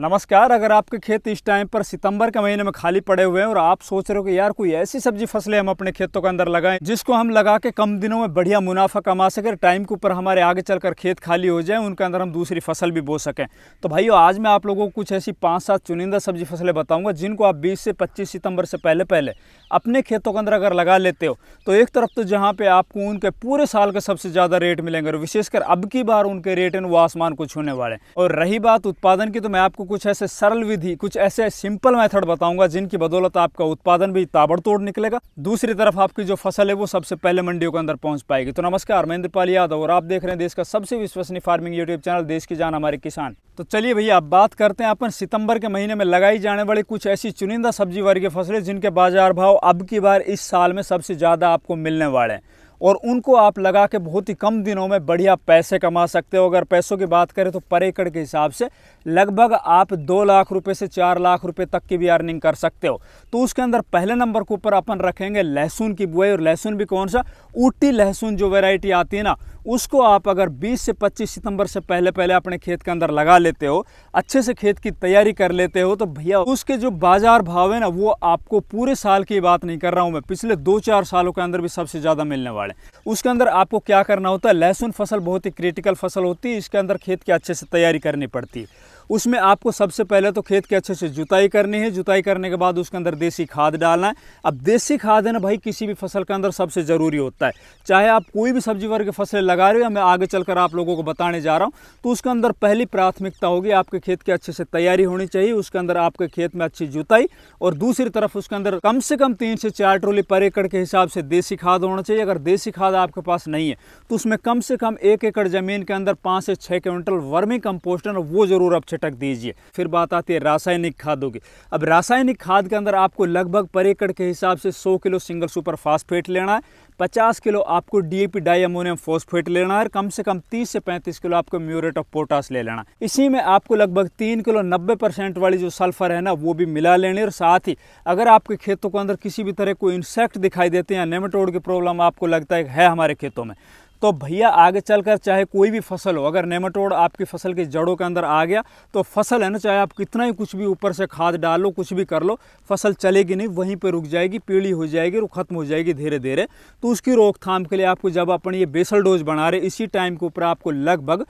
नमस्कार अगर आपके खेत इस टाइम पर सितंबर के महीने में खाली पड़े हुए हैं और आप सोच रहे हो कि यार कोई ऐसी सब्जी फसलें हम अपने खेतों के अंदर लगाएं जिसको हम लगा के कम दिनों में बढ़िया मुनाफा कमा सकें टाइम के ऊपर हमारे आगे चलकर खेत खाली हो जाए उनके अंदर हम दूसरी फसल भी बो सकें तो भाई आज मैं आप लोगों को कुछ ऐसी पाँच सात चुनिंदा सब्जी फसलें बताऊँगा जिनको आप बीस से पच्चीस सितम्बर से पहले पहले अपने खेतों के अंदर अगर लगा लेते हो तो एक तरफ तो जहाँ पर आपको उनके पूरे साल के सबसे ज़्यादा रेट मिलेंगे और विशेषकर अब की बार उनके रेट हैं वो आसमान को छूने वाले और रही बात उत्पादन की तो मैं आपको कुछ ऐसे सरल विधि कुछ ऐसे सिंपल मेथड बताऊंगा जिनकी बदौलत आपका उत्पादन भी ताबड़तोड़ निकलेगा दूसरी तरफ आपकी जो फसल है वो सबसे पहले मंडियों के अंदर पहुंच पाएगी तो नमस्कार मैं इंद्रपाल यादव और आप देख रहे हैं देश का सबसे विश्वसनीय फार्मिंग यूट्यूब चैनल देश की जान हमारे किसान तो चलिए भैया आप बात करते हैं अपन सितंबर के महीने में लगाई जाने वाली कुछ ऐसी चुनिंदा सब्जी वर्गीय फसलें जिनके बाजार भाव अब की बार इस साल में सबसे ज़्यादा आपको मिलने वाले हैं और उनको आप लगा के बहुत ही कम दिनों में बढ़िया पैसे कमा सकते हो अगर पैसों की बात करें तो पर एकड़ के हिसाब से लगभग आप दो लाख रुपए से चार लाख रुपए तक की भी अर्निंग कर सकते हो तो उसके अंदर पहले नंबर के ऊपर अपन रखेंगे लहसुन की बुआई और लहसुन भी कौन सा ऊटी लहसुन जो वेराइटी आती है ना उसको आप अगर 20 से 25 सितंबर से पहले पहले अपने खेत के अंदर लगा लेते हो अच्छे से खेत की तैयारी कर लेते हो तो भैया उसके जो बाजार भाव है ना वो आपको पूरे साल की बात नहीं कर रहा हूँ मैं पिछले दो चार सालों के अंदर भी सबसे ज़्यादा मिलने वाले वाले उसके अंदर आपको क्या करना होता है लहसुन फसल बहुत ही क्रिटिकल फसल होती है इसके अंदर खेत की अच्छे से तैयारी करनी पड़ती है उसमें आपको सबसे पहले तो खेत के अच्छे से जुताई करनी है जुताई करने के बाद उसके अंदर देसी खाद डालना है अब देसी खाद है ना भाई किसी भी फसल के अंदर सबसे ज़रूरी होता है चाहे आप कोई भी सब्जी वर्ग की फसलें लगा रहे हो मैं आगे चलकर आप लोगों को बताने जा रहा हूँ तो उसके अंदर पहली प्राथमिकता होगी आपके खेत की अच्छे से तैयारी होनी चाहिए उसके अंदर आपके खेत में अच्छी जुताई और दूसरी तरफ उसके अंदर कम से कम तीन से चार ट्रोली पर एकड़ के हिसाब से देसी खाद होना चाहिए अगर देसी खाद आपके पास नहीं है तो उसमें कम से कम एक एकड़ जमीन के अंदर पाँच से छः क्विंटल वर्मी है वो जरूर आप छिटक दीजिए फिर बात आती है रासायनिक खादों की अब रासायनिक खाद के अंदर आपको लगभग पर एकड़ के हिसाब से 100 किलो सिंगल सुपर फास्फेट लेना है 50 किलो आपको डीएपी डाइअमोनियम फोस्फेट लेना है कम से कम 30 से 35 किलो आपको म्यूरेट ऑफ पोटास ले लेना इसी में आपको लगभग 3 किलो 90 परसेंट वाली जो सल्फर है ना वो भी मिला लेनी और साथ ही अगर आपके खेतों के अंदर किसी भी तरह कोई इंसेक्ट दिखाई देते हैं या नेमेटोड की प्रॉब्लम आपको लगता है है हमारे खेतों में तो भैया आगे चलकर चाहे कोई भी फसल हो अगर नेमाटोड आपकी फसल की जड़ों के अंदर आ गया तो फसल है ना चाहे आप कितना ही कुछ भी ऊपर से खाद डालो कुछ भी कर लो फसल चलेगी नहीं वहीं पर रुक जाएगी पीढ़ी हो जाएगी और ख़त्म हो जाएगी धीरे धीरे तो उसकी रोकथाम के लिए आपको जब अपन ये बेसल डोज बना रहे इसी टाइम के ऊपर आपको लगभग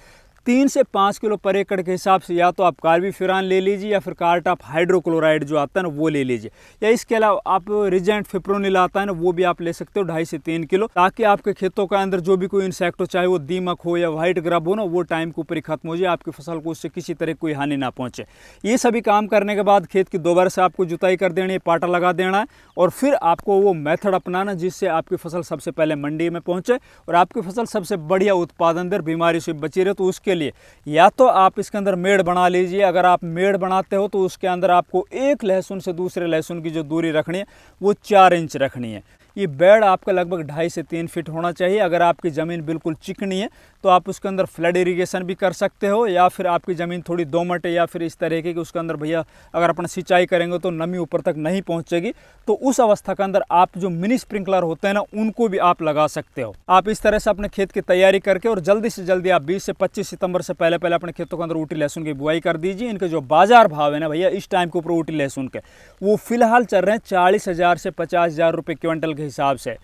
तीन से पाँच किलो पर एकड़ के हिसाब से या तो आप कार्बी फिरान ले लीजिए या फिर कार्ट आप हाइड्रोक्लोराइड जो आता है ना वो ले लीजिए या इसके अलावा आप रिजेंट फिप्रोनिल आता है ना वो भी आप ले सकते हो ढाई से तीन किलो ताकि आपके खेतों के अंदर जो भी कोई इंसेक्ट हो चाहे वो दीमक हो या व्हाइट ग्रब हो ना वो टाइम के ऊपर ही खत्म हो जाए आपकी फसल को उससे किसी तरह कोई हानि ना पहुँचे ये सभी काम करने के बाद खेत की दोबारा से आपको जुताई कर देनी है पाटा लगा देना है और फिर आपको वो मेथड अपनाना जिससे आपकी फसल सबसे पहले मंडी में पहुँचे और आपकी फसल सबसे बढ़िया उत्पादन दर बीमारी से बची रहे तो उसके लिए या तो आप इसके अंदर मेड़ बना लीजिए अगर आप मेड़ बनाते हो तो उसके अंदर आपको एक लहसुन से दूसरे लहसुन की जो दूरी रखनी है वो चार इंच रखनी है ये बेड आपका लगभग ढाई से तीन फीट होना चाहिए अगर आपकी ज़मीन बिल्कुल चिकनी है तो आप उसके अंदर फ्लड इरीगेशन भी कर सकते हो या फिर आपकी ज़मीन थोड़ी दो मटे या फिर इस तरीके की उसके अंदर भैया अगर अपन सिंचाई करेंगे तो नमी ऊपर तक नहीं पहुँचेगी तो उस अवस्था के अंदर आप जो मिनी स्प्रिंकलर होते हैं ना उनको भी आप लगा सकते हो आप इस तरह से अपने खेत की तैयारी करके और जल्दी से जल्दी आप बीस से पच्चीस सितंबर से पहले पहले अपने खेतों के अंदर ऊटी लहसुन की बुआई कर दीजिए इनके जो बाजार भाव है ना भैया इस टाइम के ऊपर ऊटी लहसुन के वो फिलहाल चल रहे हैं चालीस हज़ार से पचास हज़ार रुपये क्विंटल के हिसाब से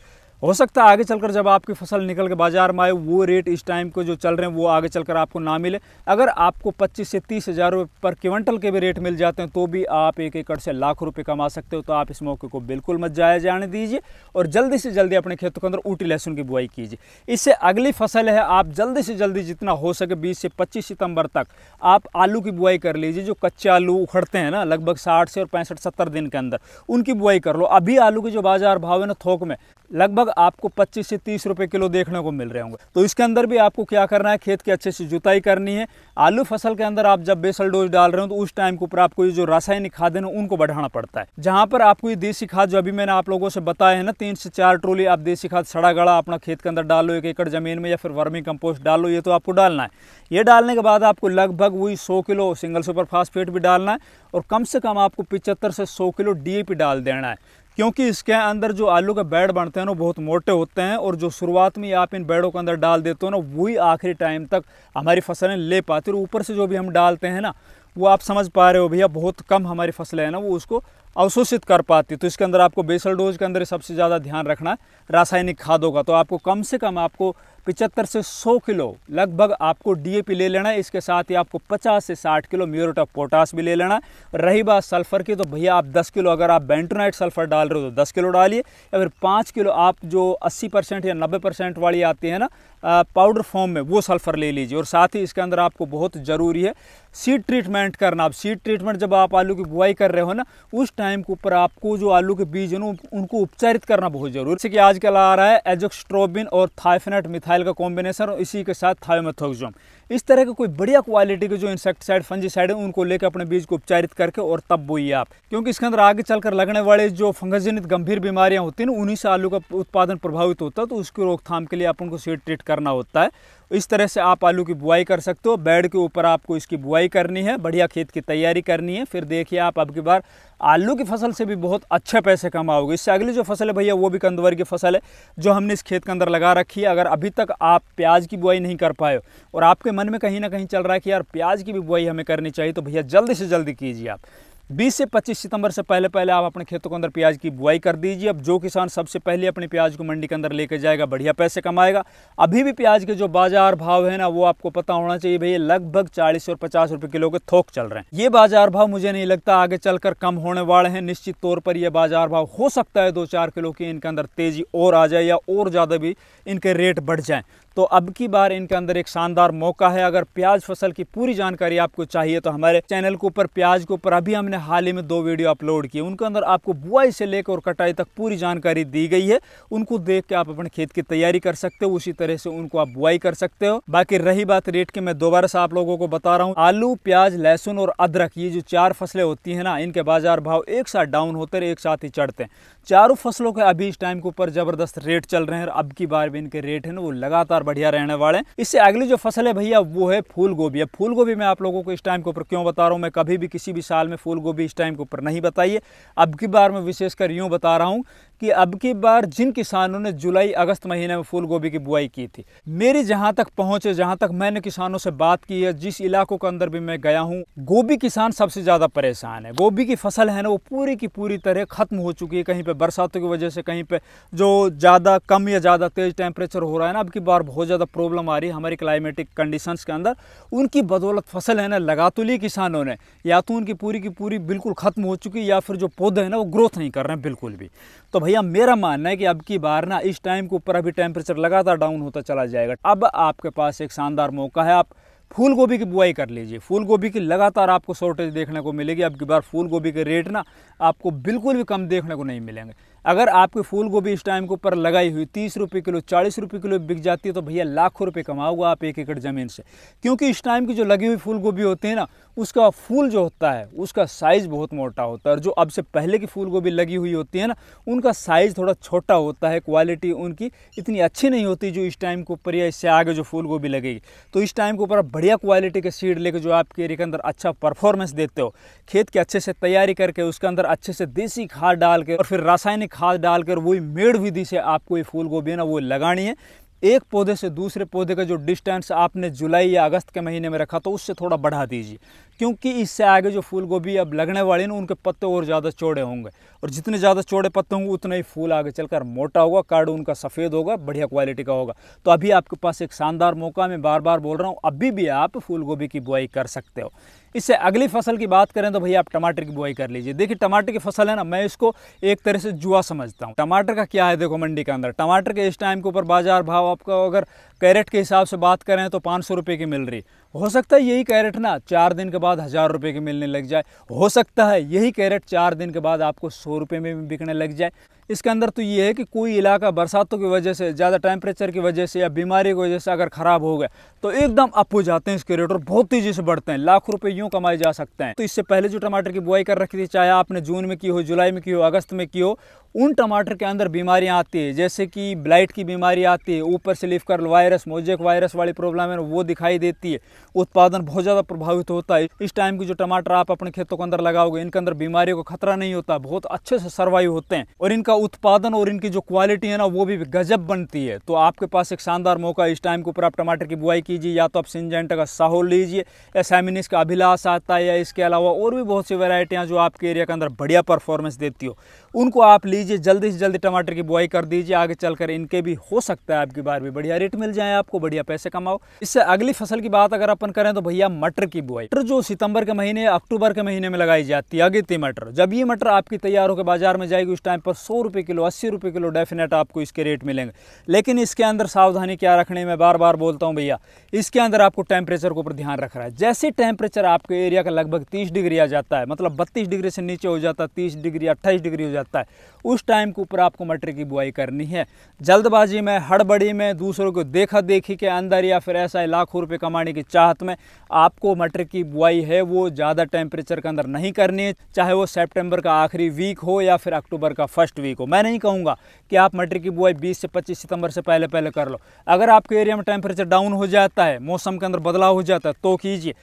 हो सकता है आगे चलकर जब आपकी फसल निकल के बाजार में आए वो रेट इस टाइम को जो चल रहे हैं वो आगे चलकर आपको ना मिले अगर आपको 25 से तीस हज़ार रुपये पर क्विंटल के भी रेट मिल जाते हैं तो भी आप एक एकड़ से लाख रुपये कमा सकते हो तो आप इस मौके को बिल्कुल मत जाया जाने दीजिए और जल्दी से जल्दी अपने खेतों के अंदर ऊटी लहसुन की बुआई कीजिए इससे अगली फसल है आप जल्दी से जल्दी जितना हो सके बीस से पच्चीस सितंबर तक आप आलू की बुआई कर लीजिए जो कच्चे आलू उखड़ते हैं ना लगभग साठ से और पैंसठ सत्तर दिन के अंदर उनकी बुआई कर लो अभी आलू के जो बाज़ार भाव है ना थोक में लगभग आपको 25 से 30 रुपए किलो देखने को मिल रहे होंगे तो इसके अंदर भी आपको क्या करना है खेत की अच्छे से जुताई करनी है आलू फसल के अंदर आप जब बेसल डोज डाल रहे हो तो उस टाइम के ऊपर आपको ये जो रासायनिक खाद है उनको बढ़ाना पड़ता है जहाँ पर आपको ये देसी खाद जो अभी मैंने आप लोगों से बताया है ना तीन से चार ट्रोली आप देसी खाद सड़ा गड़ा अपना खेत के अंदर डालो एक एकड़ जमीन में या फिर वर्मी कंपोस्ट डालो ये तो आपको डालना है ये डालने के बाद आपको लगभग वही सौ किलो सिंगल सुपर फास्फेट भी डालना है और कम से कम आपको पिचहत्तर से सौ किलो डी डाल देना है क्योंकि इसके अंदर जो आलू के बेड बनते हैं ना बहुत मोटे होते हैं और जो शुरुआत में आप इन बेड़ों के अंदर डाल देते हो ना वही आखिरी टाइम तक हमारी फसलें ले पाती और ऊपर से जो भी हम डालते हैं ना वो आप समझ पा रहे हो भैया बहुत कम हमारी फसलें हैं ना वो उसको अवशोषित कर पाती तो इसके अंदर आपको बेसल डोज के अंदर सबसे ज़्यादा ध्यान रखना है रासायनिक खादों का तो आपको कम से कम आपको पिचहत्तर से 100 किलो लगभग आपको डीएपी ले लेना है इसके साथ ही आपको 50 से 60 किलो म्यूरेट ऑफ पोटास भी ले लेना है रही बात सल्फर की तो भैया आप 10 किलो अगर आप बेंटोनाइट सल्फर डाल रहे हो तो 10 किलो डालिए या फिर 5 किलो आप जो 80 परसेंट या 90 परसेंट वाली आती है ना पाउडर फॉर्म में वो सल्फ़र ले लीजिए और साथ ही इसके अंदर आपको बहुत ज़रूरी है सीड ट्रीटमेंट करना आप सीड ट्रीटमेंट जब आप आलू की बुआई कर रहे हो ना उस टाइम के ऊपर आपको जो आलू के बीज है उनको उपचारित करना बहुत जरूरी जैसे कि आजकल आ रहा है एजोक्स्ट्रोबिन और थाइफेनेट मिथाइल का कॉम्बिनेशन और इसी के साथ थायोमेथोक्सोम इस तरह के कोई बढ़िया क्वालिटी के जो इंसेक्टिसाइड फंजीसाइड है उनको लेकर अपने बीज को उपचारित करके और तब बोइए आप क्योंकि इसके अंदर आगे चलकर लगने वाले जो फंगसजनित गंभीर बीमारियाँ होती हैं उन्हीं से आलू का उत्पादन प्रभावित होता है तो उसकी रोकथाम के लिए आप उनको सीड ट्रीट करना होता है इस तरह से आप आलू की बुआई कर सकते हो बेड के ऊपर आपको इसकी बुआई करनी है बढ़िया खेत की तैयारी करनी है फिर देखिए आप अब की बार आलू की फसल से भी बहुत अच्छे पैसे कमाओगे इससे अगली जो फसल है भैया वो भी कंदवर की फसल है जो हमने इस खेत के अंदर लगा रखी है अगर अभी तक आप प्याज की बुआई नहीं कर पाए और आपके मन में कहीं ना कहीं चल रहा है कि यार प्याज की भी बुआई हमें करनी चाहिए तो भैया जल्दी से जल्दी कीजिए आप 20 से 25 सितंबर से पहले पहले आप अपने खेतों के अंदर प्याज की बुआई कर दीजिए अब जो किसान सबसे पहले अपने प्याज को मंडी के अंदर लेकर जाएगा बढ़िया पैसे कमाएगा अभी भी प्याज के जो बाजार भाव है ना वो आपको पता होना चाहिए भैया लगभग चालीस और पचास रुपए किलो के थोक चल रहे हैं ये बाजार भाव मुझे नहीं लगता आगे चलकर कम होने वाले हैं निश्चित तौर पर यह बाजार भाव हो सकता है दो चार किलो की इनके अंदर तेज़ी और आ जाए या और ज़्यादा भी इनके रेट बढ़ जाए तो अब की बार इनके अंदर एक शानदार मौका है अगर प्याज फसल की पूरी जानकारी आपको चाहिए तो हमारे चैनल के ऊपर प्याज के ऊपर अभी हमने हाल ही में दो वीडियो अपलोड किए उनके अंदर आपको बुआई से लेकर और कटाई तक पूरी जानकारी दी गई है उनको देख के आप अपने खेत की तैयारी कर सकते हो उसी तरह से उनको आप बुआई कर सकते हो बाकी रही बात रेट की मैं दोबारा से आप लोगों को बता रहा हूँ आलू प्याज लहसुन और अदरक ये जो चार फसलें होती है ना इनके बाजार भाव एक साथ डाउन होते रहे एक साथ ही चढ़ते हैं चारों फसलों के अभी इस टाइम के ऊपर जबरदस्त रेट चल रहे हैं और अब की बार भी इनके रेट है ना वो लगातार बढ़िया रहने वाले हैं इससे अगली जो फसल है भैया वो है फूल गोभी फूल गोभी मैं आप लोगों को इस टाइम के ऊपर क्यों बता रहा हूँ मैं कभी भी किसी भी साल में फूल गोभी इस टाइम के ऊपर नहीं बताइए अब की बार मैं विशेषकर यूँ बता रहा हूँ कि अब की बार जिन किसानों ने जुलाई अगस्त महीने में फूल गोभी की बुआई की थी मेरी जहाँ तक पहुँचे जहाँ तक मैंने किसानों से बात की है जिस इलाकों के अंदर भी मैं गया हूँ गोभी किसान सबसे ज़्यादा परेशान है गोभी की फसल है ना वो पूरी की पूरी तरह खत्म हो चुकी है कहीं पर पे बरसातों की वजह से कहीं पे जो ज़्यादा कम या ज़्यादा तेज़ टेम्परेचर हो रहा है ना अब की बार बहुत ज़्यादा प्रॉब्लम आ रही है हमारी क्लाइमेटिक कंडीशंस के अंदर उनकी बदौलत फसल है ना लगा तो ली किसानों ने या तो उनकी पूरी की पूरी बिल्कुल ख़त्म हो चुकी या फिर जो पौधे हैं ना वो ग्रोथ नहीं कर रहे हैं बिल्कुल भी तो भैया मेरा मानना है कि अब की बार ना इस टाइम के ऊपर अभी टेम्परेचर लगातार डाउन होता चला जाएगा अब आपके पास एक शानदार मौका है आप फूल गोभी की बुआई कर लीजिए फूल गोभी की लगातार आपको शॉर्टेज देखने को मिलेगी अब की बार फूल गोभी के रेट ना आपको बिल्कुल भी कम देखने को नहीं मिलेंगे अगर आपकी फूल गोभी इस टाइम के ऊपर लगाई हुई तीस रुपये किलो चालीस रुपये किलो बिक जाती है तो भैया लाखों रुपये कमाओगे आप एक एकड़ ज़मीन से क्योंकि इस टाइम की जो लगी हुई फूल गोभी होती है ना उसका फूल जो होता है उसका साइज़ बहुत मोटा होता है और जो अब से पहले की फूल गोभी लगी हुई होती है ना उनका साइज़ थोड़ा छोटा होता है क्वालिटी उनकी इतनी अच्छी नहीं होती जो इस टाइम के ऊपर या इससे आगे जो फूल गोभी लगेगी तो इस टाइम के ऊपर आप बढ़िया क्वालिटी के सीड लेकर जो आपके एरिए के अंदर अच्छा परफॉर्मेंस देते हो खेत की अच्छे से तैयारी करके उसके अंदर अच्छे से देसी खाद डाल के और फिर रासायनिक खाद डालकर वही मेड़ विधि से आपको ये फूल गोभी है ना वो लगानी है एक पौधे से दूसरे पौधे का जो डिस्टेंस आपने जुलाई या अगस्त के महीने में रखा तो उससे थोड़ा बढ़ा दीजिए क्योंकि इससे आगे जो फूल गोभी अब लगने वाले ना उनके पत्ते और ज़्यादा चौड़े होंगे और जितने ज़्यादा चौड़े पत्ते होंगे उतना ही फूल आगे चलकर मोटा होगा कार्ड उनका सफ़ेद होगा बढ़िया क्वालिटी का होगा तो अभी आपके पास एक शानदार मौका मैं बार बार बोल रहा हूँ अभी भी आप फूल गोभी की बुआई कर सकते हो इससे अगली फसल की बात करें तो भैया आप टमाटर की बुआई कर लीजिए देखिए टमाटर की फसल है ना मैं इसको एक तरह से जुआ समझता हूँ टमाटर का क्या है देखो मंडी के अंदर टमाटर के इस टाइम के ऊपर बाजार भाव आपका अगर कैरेट के हिसाब से बात करें तो पाँच सौ की मिल रही हो सकता है यही कैरेट ना चार दिन के बाद हज़ार रुपये के मिलने लग जाए हो सकता है यही कैरेट चार दिन के बाद आपको सौ रुपये में भी बिकने लग जाए इसके अंदर तो ये है कि कोई इलाका बरसातों की वजह से ज़्यादा टेम्परेचर की वजह से या बीमारी की वजह से अगर ख़राब हो गए तो एकदम अप हो जाते हैं इसके रेट और बहुत तेज़ी से बढ़ते हैं लाख रुपये यूँ कमाए जा सकते हैं तो इससे पहले जो टमाटर की बुआई कर रखी थी चाहे आपने जून में की हो जुलाई में की हो अगस्त में की हो उन टमाटर के अंदर बीमारियाँ आती है जैसे कि ब्लाइट की बीमारी आती है ऊपर से लिफ कर वायरस मोजेक वायरस वाली प्रॉब्लम है वो दिखाई देती है उत्पादन बहुत ज़्यादा प्रभावित होता है इस टाइम की जो टमाटर आप अपने खेतों के अंदर लगाओगे इनके अंदर बीमारियों का खतरा नहीं होता बहुत अच्छे से सर्वाइव होते हैं और इनका उत्पादन और इनकी जो क्वालिटी है ना वो भी गजब बनती है तो आपके पास एक शानदार मौका इस टाइम के ऊपर आप टमाटर की बुआई कीजिए या तो आप सिंजेंटा का साहो लीजिए या सैमिनिस का अभिलाष आता है या इसके अलावा और भी बहुत सी वेराइटियाँ जो आपके एरिया के अंदर बढ़िया परफॉर्मेंस देती हो उनको आप लीजिए जल्दी से जल्दी टमाटर की बुआई कर दीजिए आगे चलकर इनके भी हो सकता है आपकी बार भी बढ़िया रेट मिल जाए आपको बढ़िया पैसे कमाओ इससे अगली फसल की बात अगर अपन करें तो भैया मटर की बुआई मटर जो सितंबर के महीने अक्टूबर के महीने में लगाई जाती है अगेती मटर जब ये मटर आपकी तैयार होकर बाजार में जाएगी उस टाइम पर सौ रुपये किलो अस्सी रुपये किलो डेफिनेट आपको इसके रेट मिलेंगे लेकिन इसके अंदर सावधानी क्या रखने में बार बार बोलता हूँ भैया इसके अंदर आपको टेम्परेचर के ऊपर ध्यान रख रहा है जैसे टेम्परेचर आपके एरिया का लगभग तीस डिग्री आ जाता है मतलब बत्तीस डिग्री से नीचे हो जाता है तीस डिग्री अट्ठाईस डिग्री हो जाता जाता है उस टाइम के ऊपर आपको मटर की बुआई करनी है जल्दबाजी में हड़बड़ी में दूसरों को देखा देखी के अंदर या फिर ऐसा लाखों रुपये कमाने की चाहत में आपको मटर की बुआई है वो ज़्यादा टेम्परेचर के अंदर नहीं करनी है चाहे वो सेप्टेम्बर का आखिरी वीक हो या फिर अक्टूबर का फर्स्ट वीक हो मैं नहीं कहूँगा कि आप मटर की बुआई बीस से पच्चीस सितंबर से पहले पहले कर लो अगर आपके एरिया में टेम्परेचर डाउन हो जाता है मौसम के अंदर बदलाव हो जाता है तो कीजिए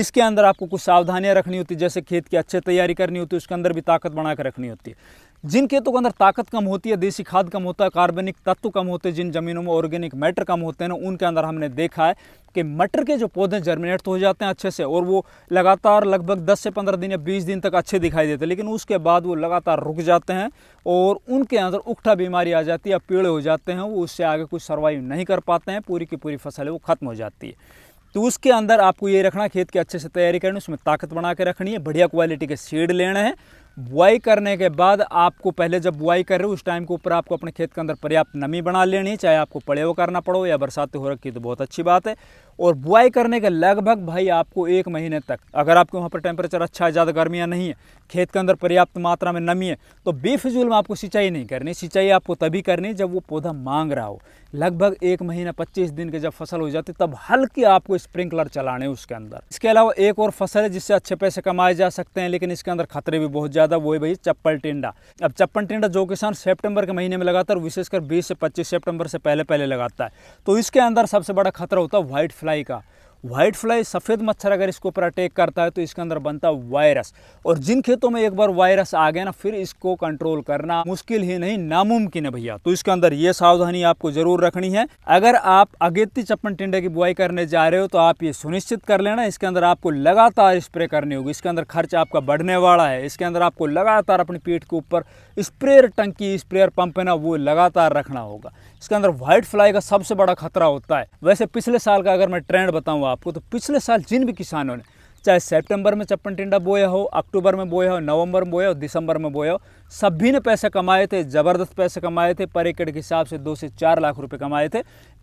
इसके अंदर आपको कुछ सावधानियाँ रखनी होती है जैसे खेत की अच्छी तैयारी करनी होती है उसके अंदर भी ताकत बनाकर रखनी होती है जिन खेतों के अंदर ताकत कम होती है देसी खाद कम होता है कार्बनिक तत्व कम होते हैं जिन ज़मीनों में ऑर्गेनिक मैटर कम होते हैं ना उनके अंदर हमने देखा है कि मटर के जो पौधे जर्मिनेट तो हो जाते हैं अच्छे से और वो लगातार लगभग 10 से 15 दिन या 20 दिन तक अच्छे दिखाई देते हैं लेकिन उसके बाद वो लगातार रुक जाते हैं और उनके अंदर उकठा बीमारी आ जाती है या पेड़ हो जाते हैं वो उससे आगे कुछ सर्वाइव नहीं कर पाते हैं पूरी की पूरी फसल है वो ख़त्म हो जाती है तो उसके अंदर आपको ये रखना खेत की अच्छे से तैयारी करनी उसमें ताकत बना के रखनी है बढ़िया क्वालिटी के सीड लेने हैं बुआई करने के बाद आपको पहले जब बुआई कर रहे हो उस टाइम के ऊपर आपको अपने खेत के अंदर पर्याप्त नमी बना लेनी है चाहे आपको पड़ेव करना पड़ो या बरसात हो रखी तो बहुत अच्छी बात है और बुआई करने के लगभग भाई आपको एक महीने तक अगर आपके वहाँ पर टेम्परेचर अच्छा है ज़्यादा गर्मियाँ नहीं है खेत के अंदर पर्याप्त मात्रा में नमी है तो बेफिजूल में आपको सिंचाई नहीं करनी सिंचाई आपको तभी करनी जब वो पौधा मांग रहा हो लगभग एक महीना पच्चीस दिन के जब फसल हो जाती तब हल्की आपको स्प्रिंकलर चलाने उसके अंदर इसके अलावा एक और फसल है जिससे अच्छे पैसे कमाए जा सकते हैं लेकिन इसके अंदर खतरे भी बहुत ज़्यादा वो है भाई चप्पल टिंडा अब चप्पल टिंडा जो किसान सेप्टेम्बर के महीने में लगाता है विशेषकर बीस से पच्चीस सेप्टेम्बर से पहले पहले लगाता है तो इसके अंदर सबसे बड़ा खतरा होता है व्हाइट सप्लाई का व्हाइट फ्लाई सफ़ेद मच्छर अगर इसके ऊपर अटैक करता है तो इसके अंदर बनता है वायरस और जिन खेतों में एक बार वायरस आ गया ना फिर इसको कंट्रोल करना मुश्किल ही नहीं नामुमकिन है भैया तो इसके अंदर ये सावधानी आपको जरूर रखनी है अगर आप अगेती चप्पन टिंडे की बुआई करने जा रहे हो तो आप ये सुनिश्चित कर लेना इसके अंदर आपको लगातार स्प्रे करनी होगी इसके अंदर खर्च आपका बढ़ने वाला है इसके अंदर आपको लगातार अपनी पीठ के ऊपर स्प्रेयर टंकी स्प्रेयर पंप है ना वो लगातार रखना होगा इसके अंदर व्हाइट फ्लाई का सबसे बड़ा खतरा होता है वैसे पिछले साल का अगर मैं ट्रेंड बताऊँ आपको तो पिछले साल जिन भी किसानों ने चाहे सितंबर में चप्पन टिंडा बोया हो अक्टूबर में बोया हो नवंबर में बोया हो दिसंबर में बोया हो सभी ने पैसे कमाए थे ज़बरदस्त पैसे कमाए थे पर एकड़ के हिसाब से दो से चार लाख रुपए कमाए थे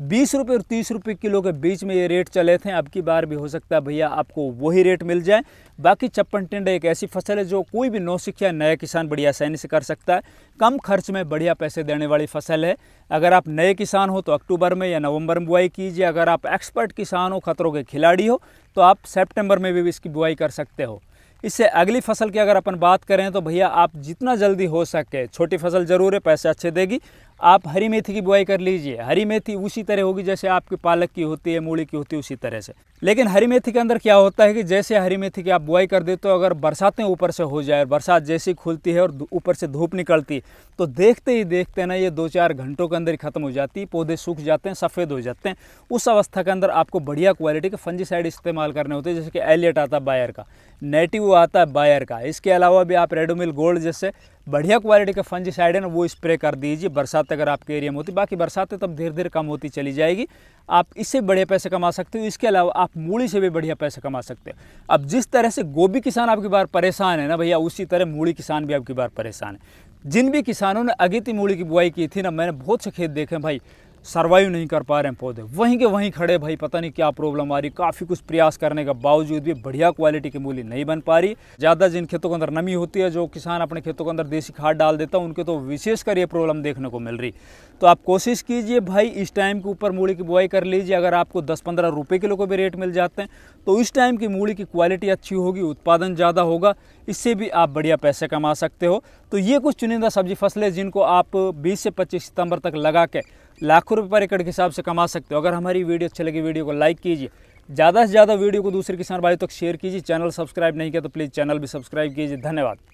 बीस रुपये और तीस रुपये किलो के बीच में ये रेट चले थे अब की बार भी हो सकता है भैया आपको वही रेट मिल जाए बाकी चप्पन टिंडा एक ऐसी फसल है जो कोई भी नौसिखिया नया किसान बढ़िया आसानी से कर सकता है कम खर्च में बढ़िया पैसे देने वाली फसल है अगर आप नए किसान हो तो अक्टूबर में या नवंबर में बुआई कीजिए अगर आप एक्सपर्ट किसान हो खतरों के खिलाड़ी हो तो आप सेप्टेम्बर में भी इसकी बुआई कर सकते हो इससे अगली फसल की अगर अपन बात करें तो भैया आप जितना जल्दी हो सके छोटी फसल ज़रूर है पैसे अच्छे देगी आप हरी मेथी की बुआई कर लीजिए हरी मेथी उसी तरह होगी जैसे आपकी पालक की होती है मूली की होती है उसी तरह से लेकिन हरी मेथी के अंदर क्या होता है कि जैसे हरी मेथी की आप बुआई कर देते हो अगर बरसातें ऊपर से हो जाए बरसात जैसी खुलती है और ऊपर से धूप निकलती तो देखते ही देखते ना ये दो चार घंटों के अंदर ही ख़त्म हो जाती है पौधे सूख जाते हैं सफ़ेद हो जाते हैं उस अवस्था के अंदर आपको बढ़िया क्वालिटी के फंजीसाइड इस्तेमाल करने होते हैं जैसे कि एलियट आता है बायर का नेटिव आता है बायर का इसके अलावा भी आप रेडोमिल गोल्ड जैसे बढ़िया क्वालिटी का फंजीसाइड है ना वो स्प्रे कर दीजिए बरसात अगर आपके एरिया में होती बाकी बरसातें तब धीरे धीरे कम होती चली जाएगी आप इससे बढ़िया पैसे कमा सकते हो इसके अलावा आप मूड़ी से भी बढ़िया पैसे कमा सकते हो अब जिस तरह से गोभी किसान आपकी बार परेशान है ना भैया उसी तरह मूड़ी किसान भी आपकी बार परेशान है जिन भी किसानों ने अगेती मूड़ी की बुआई की थी ना मैंने बहुत से खेत देखे भाई सर्वाइव नहीं कर पा रहे हैं पौधे वहीं के वहीं खड़े भाई पता नहीं क्या प्रॉब्लम आ रही काफ़ी कुछ प्रयास करने के बावजूद भी बढ़िया क्वालिटी की मूली नहीं बन पा रही ज़्यादा जिन खेतों के अंदर नमी होती है जो किसान अपने खेतों के अंदर देसी खाद डाल देता है उनके तो विशेषकर ये प्रॉब्लम देखने को मिल रही तो आप कोशिश कीजिए भाई इस टाइम के ऊपर मूली की बुआई कर लीजिए अगर आपको दस पंद्रह रुपये किलो को भी रेट मिल जाते हैं तो इस टाइम की मूली की क्वालिटी अच्छी होगी उत्पादन ज़्यादा होगा इससे भी आप बढ़िया पैसे कमा सकते हो तो ये कुछ चुनिंदा सब्जी फसलें जिनको आप बीस से पच्चीस सितंबर तक लगा के लाखों रुपये पर एकड़ के हिसाब से कमा सकते हो अगर हमारी वीडियो अच्छी लगी वीडियो को लाइक कीजिए ज़्यादा से ज़्यादा वीडियो को दूसरे किसान भाई तक शेयर कीजिए चैनल सब्सक्राइब नहीं किया तो प्लीज़ चैनल भी सब्सक्राइब कीजिए धन्यवाद